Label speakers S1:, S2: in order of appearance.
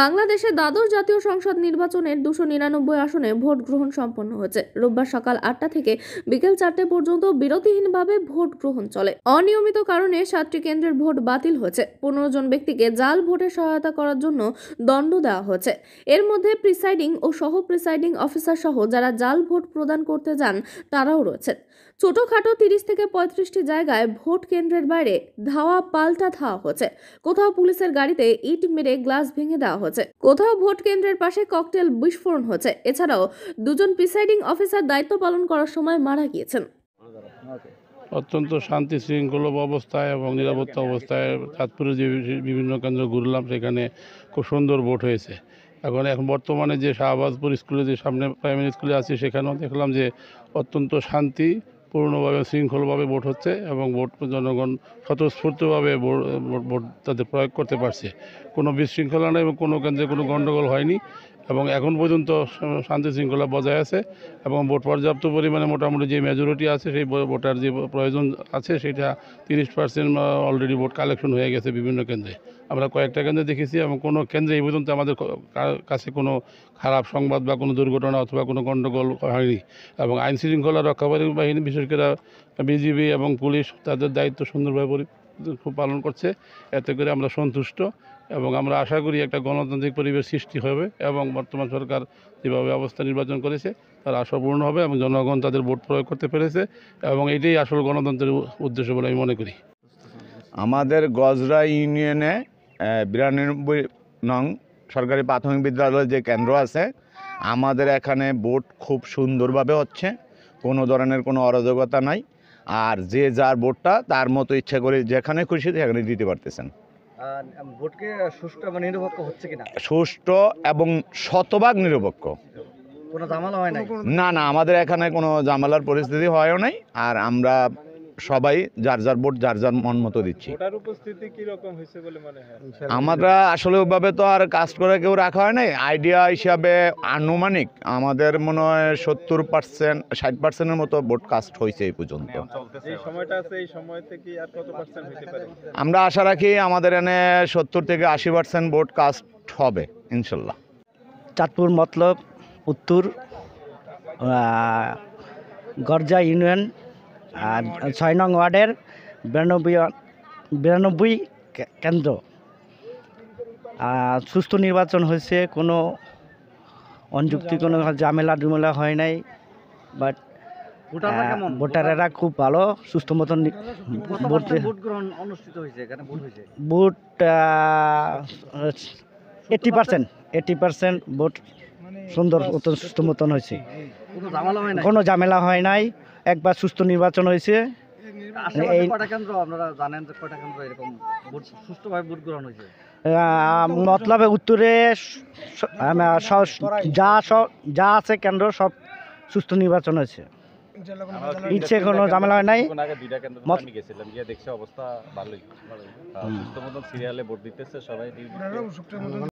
S1: বাংলাদেশে দ্বাদশ জাতীয় সংসদ নির্বাচনের দুশো নিরানব্বই আসনে ভোট গ্রহণ সম্পন্ন হয়েছে রোববার সকাল আটটা থেকে বিকেল চারটে পর্যন্ত বিরতিহীনভাবে ভোট গ্রহণ চলে অনিয়মিত কারণে সাতটি কেন্দ্রের ভোট বাতিল হয়েছে পনেরো জন ব্যক্তিকে জাল ভোটে সহায়তা করার জন্য দণ্ড দেওয়া হয়েছে এর মধ্যে প্রিসাইডিং ও সহ প্রিসাইডিং অফিসার সহ যারা জাল ভোট প্রদান করতে যান তারাও রয়েছে ছোটখাটো তিরিশ থেকে পঁয়ত্রিশটি জায়গায় ভোট কেন্দ্রের বাইরে ধাওয়া পাল্টা ধাওয়া হয়েছে কোথাও পুলিশের গাড়িতে ইট মেরে গ্লাস ভেঙে দেওয়া দেওয়া হচ্ছে কোথাও ভোট কেন্দ্রের পাশে ককটেল বিস্ফোরণ হচ্ছে এছাড়াও দুজন প্রিসাইডিং অফিসার দায়িত্ব পালন করার সময় মারা গিয়েছেন
S2: অত্যন্ত শান্তি শৃঙ্খলা অবস্থায় এবং নিরাপত্তা অবস্থায় চাঁদপুরে যে বিভিন্ন কেন্দ্র ঘুরলাম সেখানে খুব সুন্দর ভোট হয়েছে এখন এখন বর্তমানে যে শাহবাজপুর স্কুলে যে সামনে প্রাইমারি স্কুলে আছে সেখানেও দেখলাম যে অত্যন্ত শান্তি পূর্ণভাবে শৃঙ্খলভাবে ভোট হচ্ছে এবং ভোট জনগণ স্বতঃস্ফূর্তভাবে ভোট তাদের প্রয়োগ করতে পারছে কোনো বিশৃঙ্খলা নেই এবং কোনো কেন্দ্রে কোনো গণ্ডগোল হয়নি এবং এখন পর্যন্ত শান্তি শৃঙ্খলা বজায় আছে এবং ভোট পর্যাপ্ত পরিমাণে মোটামুটি যে মেজরিটি আছে সেই ভোটার যে প্রয়োজন আছে সেটা তিরিশ পার্সেন্ট অলরেডি ভোট কালেকশন হয়ে গেছে বিভিন্ন কেন্দ্রে আমরা কয়েকটা কেন্দ্রে দেখেছি এবং কোনো কেন্দ্রে এই পর্যন্ত আমাদের কাছে কোনো খারাপ সংবাদ বা কোনো দুর্ঘটনা অথবা কোনো গণ্ডগোল হয়নি এবং আইন শৃঙ্খলা রক্ষাকারী বাহিনী বিশেষ করে বিজিবি এবং পুলিশ তাদের দায়িত্ব সুন্দরভাবে খুব পালন করছে এতে করে আমরা সন্তুষ্ট এবং আমরা আশা করি একটা গণতান্ত্রিক পরিবেশ সৃষ্টি হবে এবং বর্তমান সরকার যেভাবে অবস্থা নির্বাচন করেছে তার আশাপূর্ণ হবে এবং জনগণ তাদের ভোট প্রয়োগ করতে পেরেছে এবং এটাই আসল গণতন্ত্রের উদ্দেশ্য বলে আমি মনে করি
S3: আমাদের গজরা ইউনিয়নে বিরানব্বই নং সরকারি প্রাথমিক বিদ্যালয়ের যে কেন্দ্র আছে আমাদের এখানে ভোট খুব সুন্দরভাবে হচ্ছে কোনো ধরনের কোনো অরাজকতা নাই আর যে যার ভোটটা তার মতো ইচ্ছা করে যেখানে খুশি সেখানে দিতে পারতেছেন সুষ্ঠ সুষ্ঠু এবং শতভাগ নিরপেক্ষ
S4: কোনো ঝামেলা হয় না
S3: না না আমাদের এখানে কোনো ঝামেলার পরিস্থিতি হয়ও নাই আর আমরা সবাই যার যার ভোট যার যার মন মতো দিচ্ছি আমরা আসলে ওভাবে তো আর কাজ করে কেউ রাখা হয় নাই আইডিয়া হিসাবে আনুমানিক আমাদের মনে হয় সত্তর পার্সেন্ট ষাট পার্সেন্টের মতো ভোট কাস্ট হয়েছে এই পর্যন্ত আমরা আশা রাখি আমাদের এনে সত্তর থেকে আশি পার্সেন্ট ভোট কাস্ট হবে ইনশাল্লাহ চাঁদপুর মতলব উত্তর
S4: গরজা ইউনিয়ন আর ছয় নং ওয়ার্ডের বিরানব্বই বিরানব্বই কেন্দ্র সুস্থ নির্বাচন হয়েছে কোনো অনযুক্তি কোনো ঝামেলা ডুমেলা হয় নাই বাট ভোটারেরা খুব ভালো সুস্থ মতন vote eighty percent eighty percent vote সুন্দর মতন সুস্থ মতন হয়েছে কোনো ঝামেলা হয় নাই একবার সুস্থ নির্বাচন হয়েছে মতলবে উত্তরে যা যা আছে কেন্দ্র সব সুস্থ নির্বাচন হয়েছে
S3: ইচ্ছে কোনো ঝামেলা হয় নাই গিয়ে দেখছি অবস্থা ভালোই সিরিয়ালে ভোট দিতেছে সবাই